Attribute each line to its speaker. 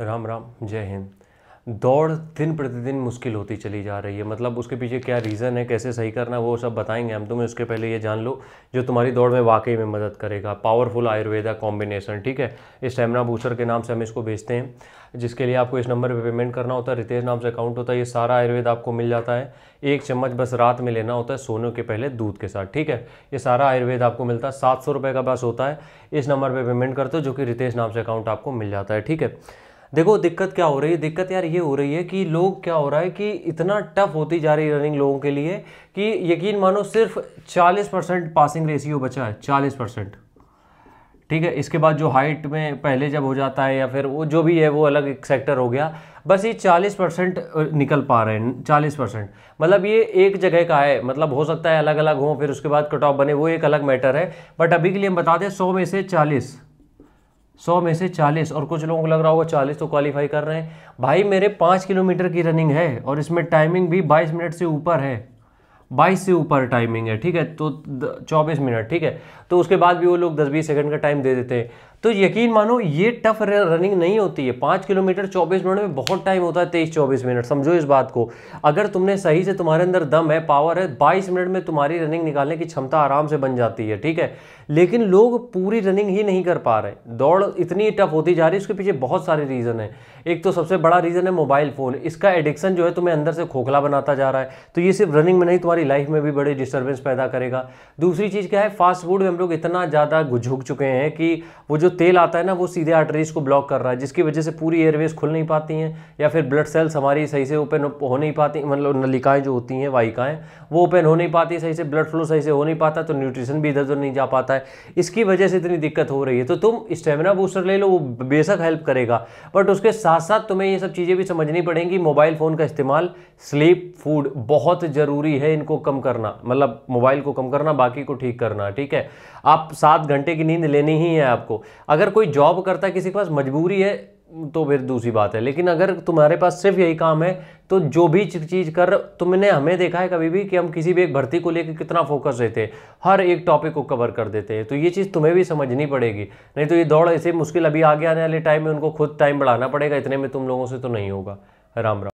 Speaker 1: राम राम जय हिंद दौड़ दिन प्रतिदिन मुश्किल होती चली जा रही है मतलब उसके पीछे क्या रीज़न है कैसे सही करना वो सब बताएंगे हम तुम्हें उसके पहले ये जान लो जो तुम्हारी दौड़ में वाकई में मदद करेगा पावरफुल आयुर्वेदा कॉम्बिनेशन ठीक है स्टेमिना बूस्टर के नाम से हम इसको भेजते हैं जिसके लिए आपको इस नंबर पर पेमेंट करना होता है रितेश नाम से अकाउंट होता है ये सारा आयुर्वेद आपको मिल जाता है एक चम्मच बस रात में लेना होता है सोने के पहले दूध के साथ ठीक है ये सारा आयुर्वेद आपको मिलता है सात सौ रुपये का बस होता है इस नंबर पर पेमेंट करते हो जो कि रितेश नाम से अकाउंट आपको मिल जाता है ठीक है देखो दिक्कत क्या हो रही है दिक्कत यार ये हो रही है कि लोग क्या हो रहा है कि इतना टफ होती जा रही है रनिंग लोगों के लिए कि यकीन मानो सिर्फ 40 परसेंट पासिंग रेशियो बचा है 40 परसेंट ठीक है इसके बाद जो हाइट में पहले जब हो जाता है या फिर वो जो भी है वो अलग एक सेक्टर हो गया बस ये 40 परसेंट निकल पा रहे हैं 40 परसेंट मतलब ये एक जगह का है मतलब हो सकता है अलग अलग हों फिर उसके बाद कट ऑफ बने वो एक अलग मैटर है बट अभी के लिए हम बताते हैं सौ में से चालीस सौ में से चालीस और कुछ लोगों को लग रहा होगा चालीस तो क्वालिफाई कर रहे हैं भाई मेरे पाँच किलोमीटर की रनिंग है और इसमें टाइमिंग भी बाईस मिनट से ऊपर है बाईस से ऊपर टाइमिंग है ठीक है तो चौबीस मिनट ठीक है तो उसके बाद भी वो लोग दस बीस सेकंड का टाइम दे देते हैं तो यकीन मानो ये टफ रनिंग नहीं होती है पाँच किलोमीटर चौबीस मिनट में बहुत टाइम होता है तेईस चौबीस मिनट समझो इस बात को अगर तुमने सही से तुम्हारे अंदर दम है पावर है बाईस मिनट में तुम्हारी रनिंग निकालने की क्षमता आराम से बन जाती है ठीक है लेकिन लोग पूरी रनिंग ही नहीं कर पा रहे दौड़ इतनी टफ होती जा रही है उसके पीछे बहुत सारे रीज़न है एक तो सबसे बड़ा रीज़न है मोबाइल फ़ोन इसका एडिक्शन जो है तुम्हें अंदर से खोखला बनाता जा रहा है तो ये सिर्फ रनिंग में नहीं तुम्हारी लाइफ में भी बड़े डिस्टर्बेंस पैदा करेगा दूसरी चीज़ क्या है फास्ट फूड में हम लोग इतना ज़्यादा झुक चुके हैं कि वो जो तेल आता है ना वो सीधे आर्टरीज को ब्लॉक कर रहा है जिसकी वजह से पूरी एयरवेज खुल नहीं पाती हैं या फिर ब्लड सेल्स हमारी सही से ओपन हो नहीं पाती मतलब नलिकाएँ जो होती हैं वाहिकाएँ वो ओपन हो नहीं पाती सही से ब्लड फ्लो सही से हो नहीं पाता तो न्यूट्रिशन भी इधर उधर नहीं जा पाता है है इसकी वजह से इतनी दिक्कत हो रही है तो तुम स्टेमिना बूस्टर ले लो वो बेशक हेल्प करेगा बट उसके साथ साथ तुम्हें ये सब चीज़ें भी समझनी पड़ेंगी मोबाइल फ़ोन का इस्तेमाल स्लीप फूड बहुत ज़रूरी है इनको कम करना मतलब मोबाइल को कम करना बाकी को ठीक करना ठीक है आप सात घंटे की नींद लेनी ही है आपको अगर कोई जॉब करता है किसी के पास मजबूरी है तो फिर दूसरी बात है लेकिन अगर तुम्हारे पास सिर्फ यही काम है तो जो भी चीज़ कर तुमने हमें देखा है कभी भी कि हम किसी भी एक भर्ती को लेकर कितना फोकस रहते हैं हर एक टॉपिक को कवर कर देते हैं तो ये चीज़ तुम्हें भी समझनी पड़ेगी नहीं तो ये दौड़ ऐसे मुश्किल अभी आगे आने वाले टाइम में उनको खुद टाइम बढ़ाना पड़ेगा इतने में तुम लोगों से तो नहीं होगा राम राम